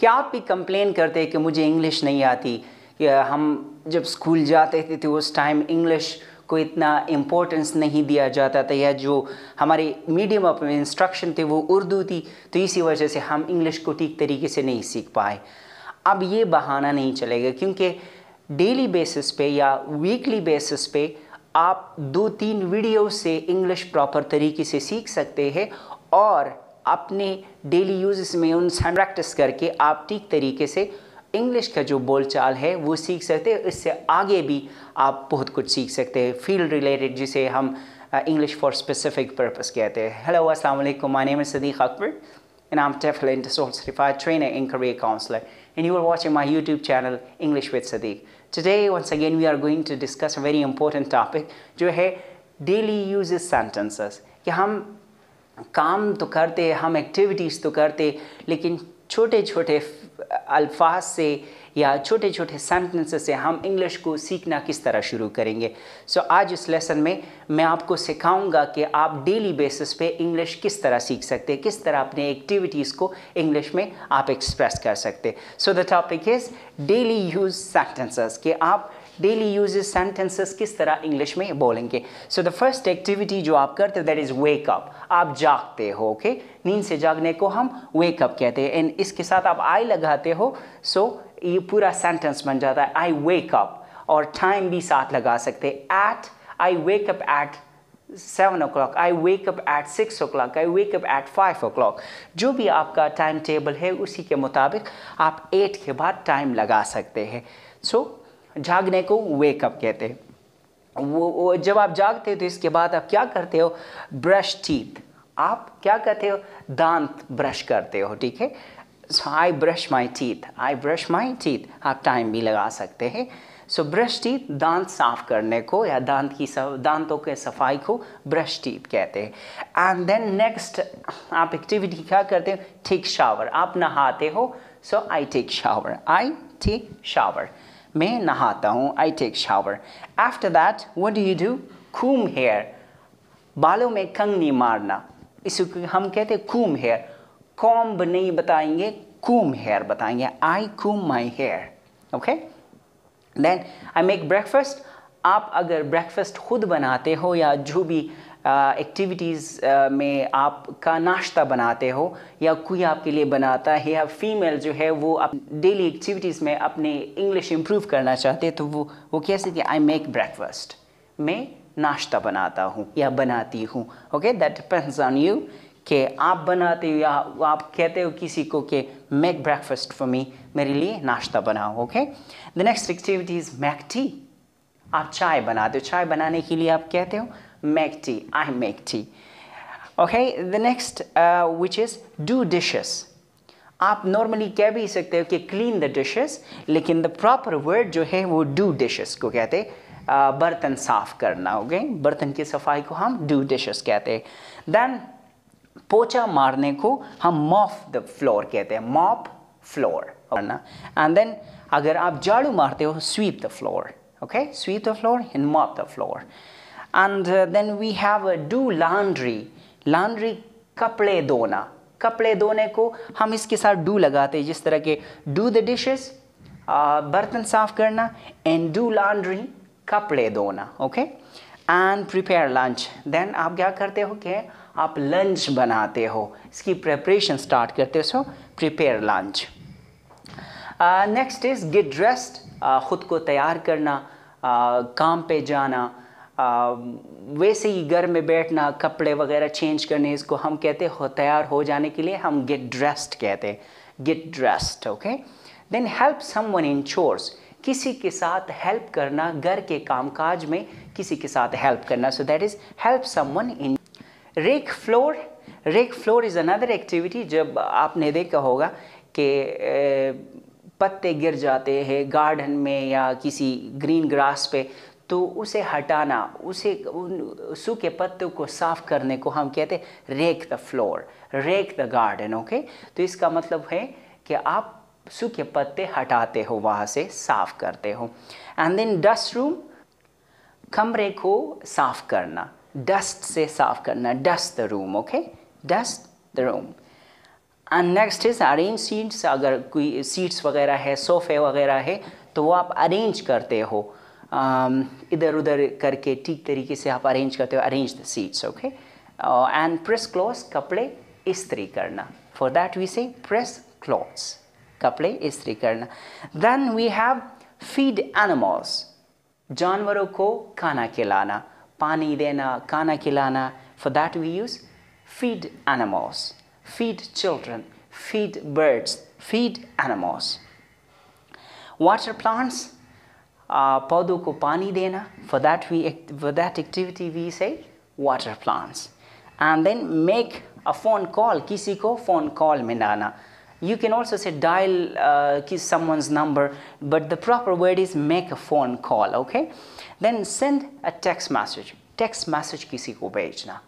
क्या आप भी कंप्लेन करते कि मुझे इंग्लिश नहीं आती हम जब स्कूल जाते थे तो उस टाइम इंग्लिश को इतना इम्पोर्टेंस नहीं दिया जाता था या जो हमारे मीडियम ऑफ इंस्ट्रक्शन थे वो उर्दू थी तो इसी वजह से हम इंग्लिश को ठीक तरीके से नहीं सीख पाए अब ये बहाना नहीं चलेगा क्योंकि डेली बेसिस पे या वीकली बेसिस पे आप दो तीन वीडियो से इंग्लिश प्रॉपर तरीके से सीख सकते हैं और अपने डेली यूज़ में उनसे प्रैक्टिस करके आप ठीक तरीके से इंग्लिश का जो बोलचाल है वो सीख सकते हैं इससे आगे भी आप बहुत कुछ सीख सकते हैं फील्ड रिलेटेड जिसे हम इंग्लिश फॉर स्पेसिफिक पर्पस कहते हैं हेलो अस्सलाम वालेकुम my name is Sadiq Akbar and I am definite soul certified trainer and career counsellor and you are watching my YouTube channel English with Sadiq today once again we are going to discuss a very important topic जो है daily use sentences कि हम काम तो करते हम activities तो करते लेकिन छोटे छोटे अल्फाज से या छोटे छोटे सेंटेंसेस से हम इंग्लिश को सीखना किस तरह शुरू करेंगे सो so, आज इस लेसन में मैं आपको सिखाऊंगा कि आप डेली बेसिस पे इंग्लिश किस तरह सीख सकते हैं किस तरह अपने एक्टिविटीज़ को इंग्लिश में आप एक्सप्रेस कर सकते so the topic is daily use sentences कि आप डेली यूज सेंटेंसेस किस तरह इंग्लिश में बोलेंगे सो द फर्स्ट एक्टिविटी जो आप करते हो दैट इज़ वेकअप आप जागते हो ओके okay? नींद से जागने को हम वेकअप कहते हैं एंड इसके साथ आप आई लगाते हो सो so ये पूरा सेंटेंस बन जाता है आई वेकअप और टाइम भी साथ लगा सकते at I wake up at seven o'clock I wake up at six o'clock I wake up at five o'clock जो भी आपका टाइम टेबल है उसी के मुताबिक आप एट के बाद टाइम लगा सकते हैं सो so, जागने को वेकअप कहते हैं वो, वो जब आप जागते हो तो इसके बाद आप क्या करते हो ब्रश टीथ आप क्या करते हो दांत ब्रश करते हो ठीक है so I brush my teeth I brush my teeth आप टाइम भी लगा सकते हैं सो ब्रश टीथ दांत साफ करने को या दांत की सफ, दांतों के सफाई को ब्रश टीथ कहते हैं एंड देन नेक्स्ट आप एक्टिविटी क्या करते हो ठीक शावर आप नहाते हो so I take shower I take shower मैं नहाता हूँ I take shower after that what do you do comb hair बालों में कंगनी मारना इसको हम कहते हैं कूम हेयर कॉम्ब नहीं बताएंगे कूम हेयर बताएंगे I comb my hair okay then I make breakfast आप अगर ब्रेकफास्ट खुद बनाते हो या जो भी एक्टिविटीज़ में आपका नाश्ता बनाते हो या कोई आपके लिए बनाता है या फीमेल जो है वो आप डेली एक्टिविटीज़ में अपने इंग्लिश इम्प्रूव करना चाहते हैं तो वो वो कह सकते आई मेक ब्रेकफास्ट मैं नाश्ता बनाता हूँ या बनाती हूँ okay that depends on you कि आप बनाते हो या आप कहते हो किसी को कि मेक ब्रेकफास्ट फॉर मी मेरे लिए नाश्ता बनाओ okay the next activity is make tea आप चाय बनाते हो चाय बनाने के लिए आप कहते हो make tea. I make tea. Okay, the next uh, which is do dishes. आप नॉर्मली कह भी सकते हो कि क्लीन द डिशेस लेकिन द प्रॉपर वर्ड जो है वो डू डिशेस को कहते uh, बर्तन साफ करना हो गए बर्तन की सफाई को हम डू डिशेस कहते देन पोचा मारने को हम मॉफ द फ्लोर कहते हैं मॉप फ्लोर करना एंड देन अगर आप झाड़ू मारते हो sweep the floor okay sweep the floor and mop the floor and uh, then we have uh, do laundry laundry कपड़े धोना कपड़े धोने को हम इसके साथ डू लगाते हैं जिस तरह के डू द डिशेस बर्तन साफ करना एंड डू लॉन्ड्री कपड़े धोना okay and prepare lunch then आप क्या करते हो कि आप लंच बनाते हो इसकी प्रेपरेशन स्टार्ट करते हो prepare lunch next is get dressed खुद को तैयार करना uh, काम पे जाना वैसे ही घर में बैठना कपड़े वगैरह चेंज करने इसको हम कहते हैं तैयार हो जाने के लिए हम गेट ड्रेस्ड कहते हैं get dressed okay then help someone in chores किसी के साथ हेल्प करना घर के कामकाज में किसी के साथ हेल्प करना so that is help someone in rake floor rake floor is another activity जब आपने देखा होगा कि पत्ते गिर जाते हैं गार्डन में या किसी ग्रीन ग्रास पे तो उसे हटाना उसे उन सूखे पत्तों को साफ करने को हम कहते हैं rake the floor rake the garden okay तो इसका मतलब है कि आप सूखे पत्ते हटाते हो वहाँ से साफ करते हो एंड देन डस्ट रूम कमरे को साफ करना डस्ट से साफ करना dust the room okay dust the room and next is arrange seats अगर कोई सीट्स वगैरह है सोफे वगैरह है तो वो आप अरेंज करते हो Um, इधर उधर करके ठीक तरीके से आप अरेंज करते हो arrange the seats okay and press clothes कपड़े इस्त्री करना for that we say press clothes कपड़े इस्त्री करना then we have feed animals जानवरों को खाना खिलाना पानी देना खाना खिलाना for that we use feed animals feed children feed birds feed animals water plants पौधों ah, for that we for that activity we say water plants and then make a phone call किसी को phone call मिलाना you can also say dial uh, someone's number but the proper word is make a phone call okay then send a text message text message kisi ko bhejna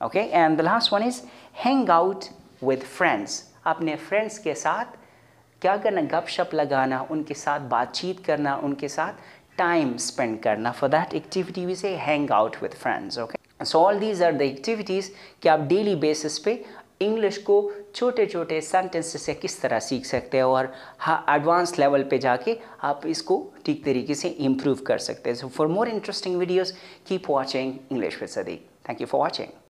okay and the last one is hang out with friends apne friends ke sath क्या करना गपशप लगाना उनके साथ बातचीत करना उनके साथ टाइम स्पेंड करना for that activity we say hang out with friends okay so all these are the activities कि आप डेली बेसिस पे इंग्लिश को छोटे छोटे सेंटेंस से किस तरह सीख सकते हैं और हाँ एडवांस लेवल पे जाके आप इसको ठीक तरीके से इम्प्रूव कर सकते हैं so for more interesting videos keep watching English with सदी थैंक यू फॉर वॉचिंग